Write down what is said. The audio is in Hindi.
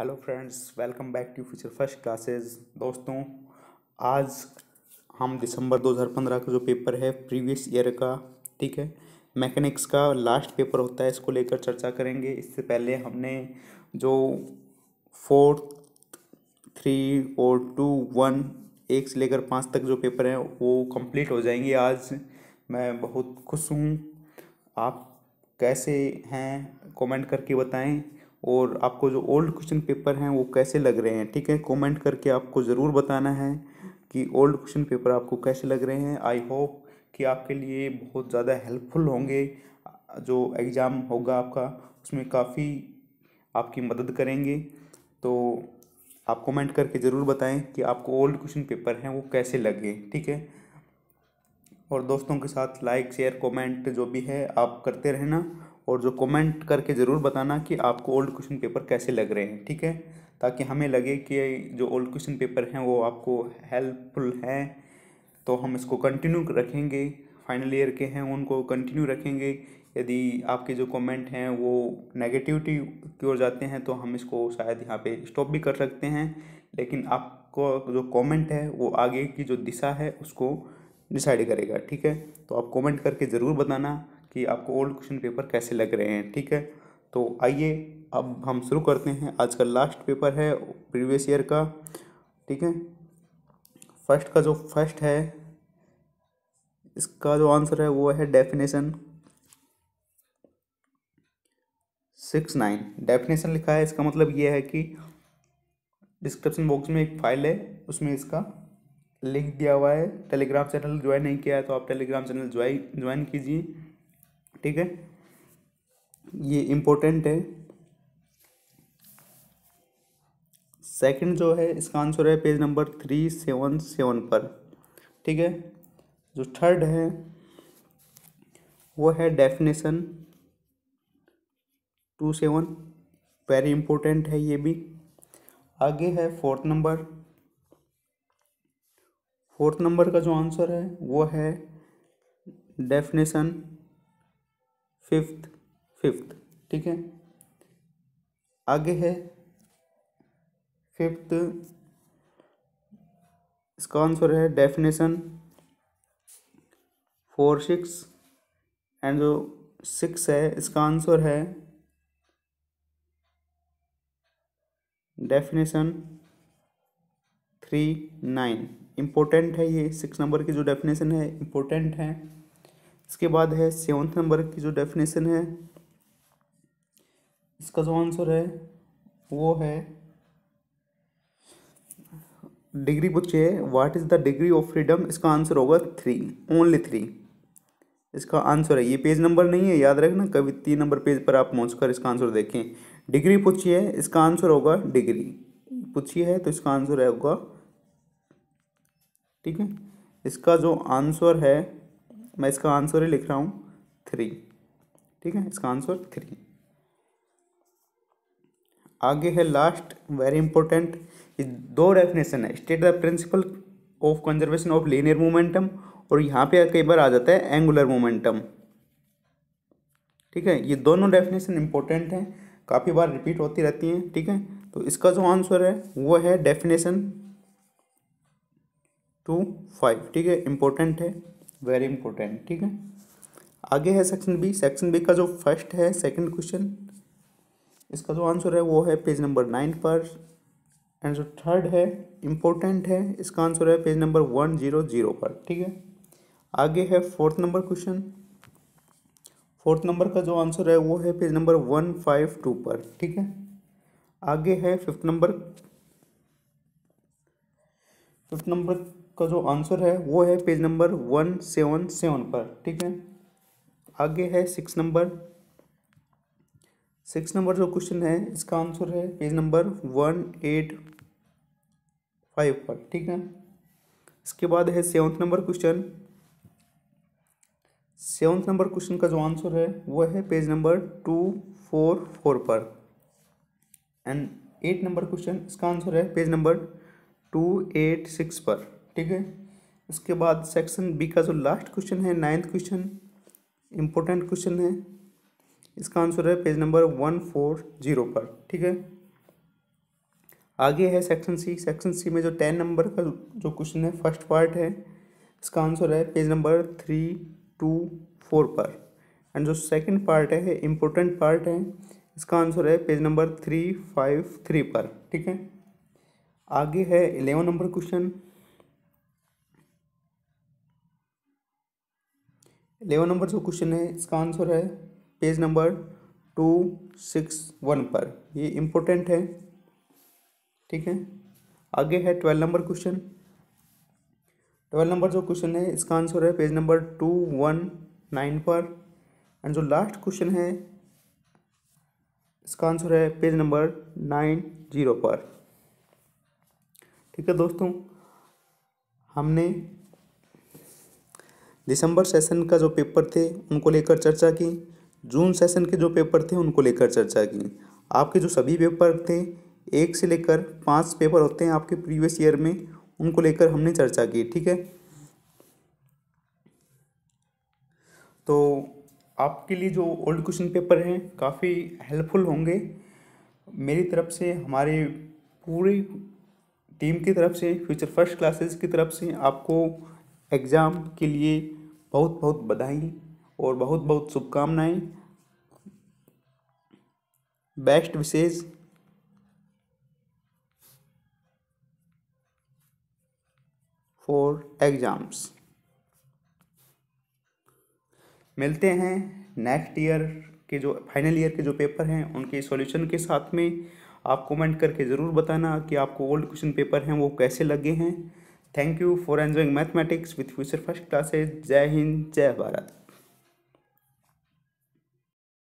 Hello friends welcome back to future first classes दोस्तों आज हम दिसंबर 2015 का जो पेपर है प्रीवियस ईयर का ठीक है मैकेनिक्स का लास्ट पेपर होता है इसको लेकर चर्चा करेंगे इससे पहले हमने जो फोर्थ थ्री और टू वन एक से लेकर पाँच तक जो पेपर हैं वो कंप्लीट हो जाएंगे आज मैं बहुत खुश हूँ आप कैसे हैं कमेंट करके बताएं और आपको जो ओल्ड क्वेश्चन पेपर हैं वो कैसे लग रहे हैं ठीक है कमेंट करके आपको ज़रूर बताना है कि ओल्ड क्वेश्चन पेपर आपको कैसे लग रहे हैं आई होप कि आपके लिए बहुत ज़्यादा हेल्पफुल होंगे जो एग्ज़ाम होगा आपका उसमें काफ़ी आपकी मदद करेंगे तो आप कमेंट करके ज़रूर बताएं कि आपको ओल्ड क्वेश्चन पेपर हैं वो कैसे लगे ठीक है और दोस्तों के साथ लाइक शेयर कमेंट जो भी है आप करते रहना और जो कमेंट करके ज़रूर बताना कि आपको ओल्ड क्वेश्चन पेपर कैसे लग रहे हैं ठीक है ताकि हमें लगे कि जो ओल्ड क्वेश्चन पेपर हैं वो आपको हेल्पफुल हैं तो हम इसको कंटिन्यू रखेंगे फाइनल ईयर के हैं उनको कंटिन्यू रखेंगे यदि आपके जो कमेंट हैं वो नेगेटिविटी की ओर जाते हैं तो हम इसको शायद यहाँ पे स्टॉप भी कर सकते हैं लेकिन आपको जो कमेंट है वो आगे की जो दिशा है उसको डिसाइड करेगा ठीक है तो आप कमेंट करके ज़रूर बताना कि आपको ओल्ड क्वेश्चन पेपर कैसे लग रहे हैं ठीक है तो आइए अब हम शुरू करते हैं आज का लास्ट पेपर है प्रीवियस ईयर का ठीक है फर्स्ट का जो फर्स्ट है इसका जो आंसर है वो है डेफिनेशन सिक्स नाइन डेफिनेशन लिखा है इसका मतलब ये है कि डिस्क्रिप्शन बॉक्स में एक फाइल है उसमें इसका लिंक दिया हुआ है टेलीग्राम चैनल ज्वाइन नहीं किया है तो आप टेलीग्राम चैनल ज्वाइन ज्वाइन कीजिए ठीक है ये इम्पोर्टेंट है सेकंड जो है इसका आंसर है page number three seven seven पर ठीक है जो थर्ड है वो है definition two seven very important है ये भी आगे है फोर्थ नंबर फोर्थ नंबर का जो आंसर है वो है डेफिनेशन फिफ्थ फिफ्थ ठीक है आगे है फिफ्थ इसका आंसर है डेफिनेशन फोर सिक्स एंड जो सिक्स है इसका आंसर है डेफिनेशन थ्री नाइन इम्पोर्टेंट है ये सिक्स नंबर की जो डेफिनेशन है इम्पोर्टेंट है इसके बाद है सेवन्थ नंबर की जो डेफिनेशन है इसका जो आंसर है वो है डिग्री पूछिए what is the degree of freedom इसका आंसर होगा थ्री ओनली थ्री इसका आंसर है ये पेज नंबर नहीं है याद रखना कभी तीन नंबर पेज पर आप पहुँच कर इसका आंसर देखें डिग्री पूछिए इसका आंसर होगा डिग्री पूछिए है तो इसका आंसर होगा ठीक है इसका जो आंसर है मैं इसका आंसर ही लिख रहा हूँ थ्री ठीक है इसका आंसर थ्री आगे है लास्ट वेरी इंपॉर्टेंट दो डेफिनेशन है state the principle of conservation of linear momentum और यहाँ पे कई बार आ जाता है एंगुलर मोमेंटम ठीक है ये दोनों डेफिनेशन इंपॉर्टेंट हैं काफ़ी बार रिपीट होती रहती हैं ठीक है तो इसका जो आंसर है वो है डेफिनेशन टू फाइव ठीक है इंपॉर्टेंट है वेरी इंपॉर्टेंट ठीक है आगे है सेक्शन बी सेक्शन बी का जो फर्स्ट है सेकंड क्वेश्चन इसका जो आंसर है वो है पेज नंबर नाइन पर एंड जो थर्ड है इम्पोर्टेंट है इसका आंसर है page number one zero zero पर ठीक है आगे है fourth number question fourth number का जो आंसर है वो है page number one five two पर ठीक है आगे है फिफ्थ नंबर फिफ्थ नंबर का जो आंसर है वो है page number one seven seven पर ठीक है आगे है सिक्स नंबर सिक्स नंबर जो क्वेश्चन है इसका आंसर है page number one eight five पर ठीक है इसके बाद है seventh number question seventh number question का जो आंसर है वो है page number two four four पर एंड एट नंबर क्वेश्चन इसका आंसर है page number two eight six पर ठीक है इसके बाद सेक्शन बी का जो लास्ट क्वेश्चन है नाइन्थ क्वेश्चन इम्पोर्टेंट क्वेश्चन है इसका आंसर है page number one four zero पर ठीक है आगे है सेक्शन सी सेक्शन सी में जो टेन नंबर का जो क्वेश्चन है फर्स्ट पार्ट है इसका आंसर है page number three two four पर एंड जो सेकंड पार्ट है इम्पोर्टेंट पार्ट है इसका आंसर है page number three five three पर ठीक है आगे है eleven number question eleven number जो क्वेश्चन है इसका आंसर है page number two six one पर ये इम्पोर्टेंट है ठीक है आगे है twelve number question twelve number जो क्वेश्चन है इसका आंसर है page number two one nine पर एंड जो लास्ट क्वेश्चन है इसका आंसर है पेज नंबर नाइन जीरो पर ठीक है दोस्तों हमने दिसंबर सेशन का जो पेपर थे उनको लेकर चर्चा की जून सेशन के जो पेपर थे उनको लेकर चर्चा की आपके जो सभी पेपर थे एक से लेकर पाँच पेपर होते हैं आपके प्रीवियस ईयर में उनको लेकर हमने चर्चा की ठीक है तो आपके लिए जो ओल्ड क्वेश्चन पेपर हैं काफ़ी हेल्पफुल होंगे मेरी तरफ से हमारे पूरी टीम की तरफ से फ्यूचर फर्स्ट क्लासेस की तरफ से आपको एग्ज़ाम के लिए बहुत बहुत बधाई और बहुत बहुत शुभकामनाएं बेस्ट विशेष फॉर एग्ज़ाम्स मिलते हैं नेक्स्ट ईयर के जो फाइनल ईयर के जो पेपर हैं उनके सॉल्यूशन के साथ में आप कमेंट करके ज़रूर बताना कि आपको ओल्ड क्वेश्चन पेपर हैं वो कैसे लगे हैं Thank you for enjoying mathematics with Future First classes. Jai Hind, Jai Bharat.